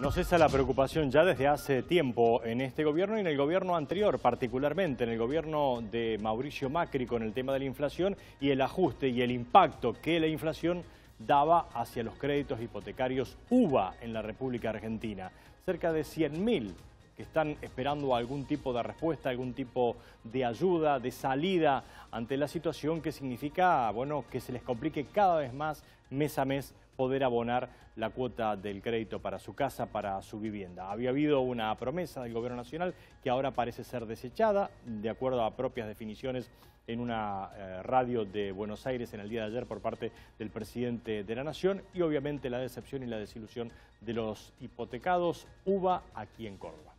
No cesa la preocupación ya desde hace tiempo en este gobierno y en el gobierno anterior, particularmente en el gobierno de Mauricio Macri con el tema de la inflación y el ajuste y el impacto que la inflación daba hacia los créditos hipotecarios uva en la República Argentina. Cerca de 100.000 que están esperando algún tipo de respuesta, algún tipo de ayuda, de salida ante la situación que significa bueno, que se les complique cada vez más mes a mes poder abonar la cuota del crédito para su casa, para su vivienda. Había habido una promesa del Gobierno Nacional que ahora parece ser desechada, de acuerdo a propias definiciones en una eh, radio de Buenos Aires en el día de ayer por parte del presidente de la Nación y obviamente la decepción y la desilusión de los hipotecados UBA aquí en Córdoba.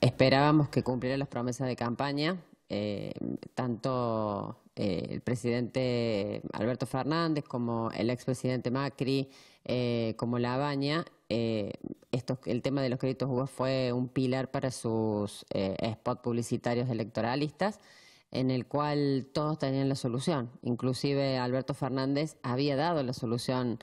Esperábamos que cumpliera las promesas de campaña, eh, tanto eh, el presidente Alberto Fernández, como el expresidente Macri, eh, como La Baña, esto, eh, el tema de los créditos jugos fue un pilar para sus eh, spots publicitarios electoralistas en el cual todos tenían la solución. Inclusive Alberto Fernández había dado la solución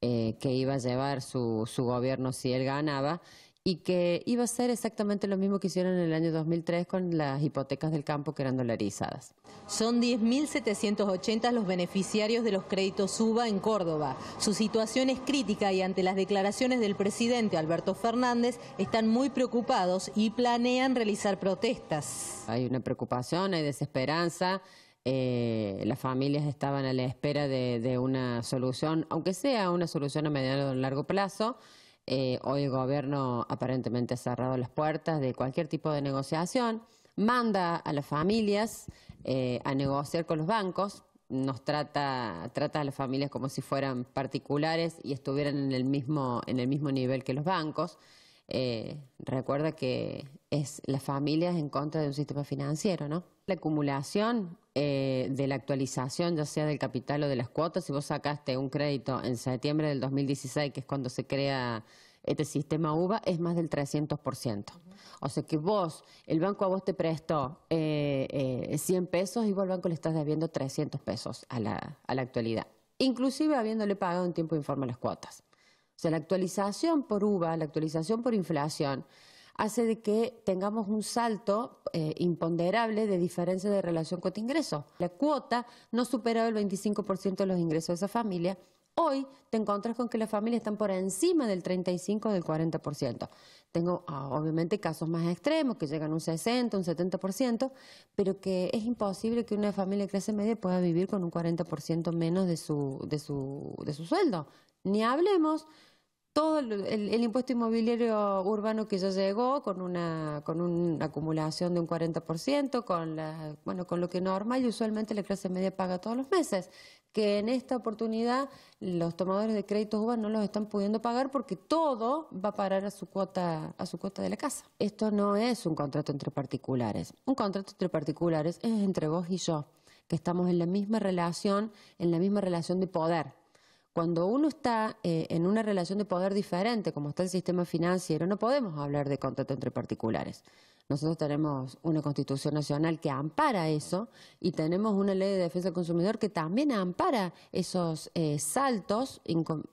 que iba a llevar su, su gobierno si él ganaba y que iba a ser exactamente lo mismo que hicieron en el año 2003 con las hipotecas del campo que eran dolarizadas. Son 10.780 los beneficiarios de los créditos UBA en Córdoba. Su situación es crítica y ante las declaraciones del presidente Alberto Fernández están muy preocupados y planean realizar protestas. Hay una preocupación, hay desesperanza. Eh, las familias estaban a la espera de una solución, aunque sea una solución a mediano o largo plazo. Eh, hoy el gobierno aparentemente ha cerrado las puertas de cualquier tipo de negociación, manda a las familias eh, a negociar con los bancos, nos trata, trata a las familias como si fueran particulares y estuvieran en el mismo, en el mismo nivel que los bancos. Eh, recuerda que es las familias en contra de un sistema financiero, ¿no? La acumulación eh, de la actualización, ya sea del capital o de las cuotas, si vos sacaste un crédito en septiembre del 2016, que es cuando se crea este sistema UVA, es más del 300%. O sea que vos, el banco a vos te prestó eh, 100 eh, pesos y vos al banco le estás debiendo 300 pesos a la, a la actualidad, inclusive habiéndole pagado en tiempo informe las cuotas sea, la actualización por UVA, la actualización por inflación, hace de que tengamos un salto eh, imponderable de diferencia de relación cuota-ingreso. La cuota no superaba el 25% de los ingresos de esa familia. Hoy te encuentras con que las familias están por encima del 35 o del 40%. Tengo ah, obviamente casos más extremos que llegan a un 60, un 70%, pero que es imposible que una familia de clase media pueda vivir con un 40% menos de su, de de su sueldo. Ni hablemos todo el, impuesto inmobiliario urbano que ya llegó con una, con acumulación de un 40%, con, la, bueno, con lo que normal y usualmente la clase media paga todos los meses, que en esta oportunidad los tomadores de créditos urbanos no los están pudiendo pagar porque todo va a parar a su cuota, a su cuota de la casa. Esto no es un contrato entre particulares. Un contrato entre particulares es entre vos y yo, que estamos en la misma relación, en la misma relación de poder cuando uno está eh, en una relación de poder diferente, como está el sistema financiero, no podemos hablar de contrato entre particulares. Nosotros tenemos una constitución nacional que ampara eso y tenemos una ley de defensa del consumidor que también ampara esos eh, saltos,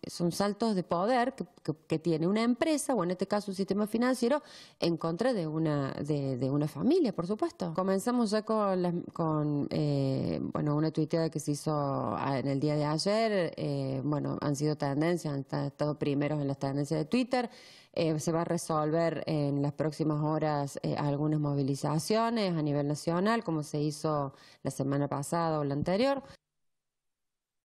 son saltos de poder que, tiene una empresa o en este caso un sistema financiero en contra de una, de, una familia, por supuesto. Comenzamos ya con, eh, bueno, una tuiteada que se hizo ah, en el día de ayer. Eh, bueno, han sido tendencias, han estado primeros en las tendencias de Twitter. Eh, se va a resolver en las próximas horas eh, algunas movilizaciones a nivel nacional, como se hizo la semana pasada o la anterior.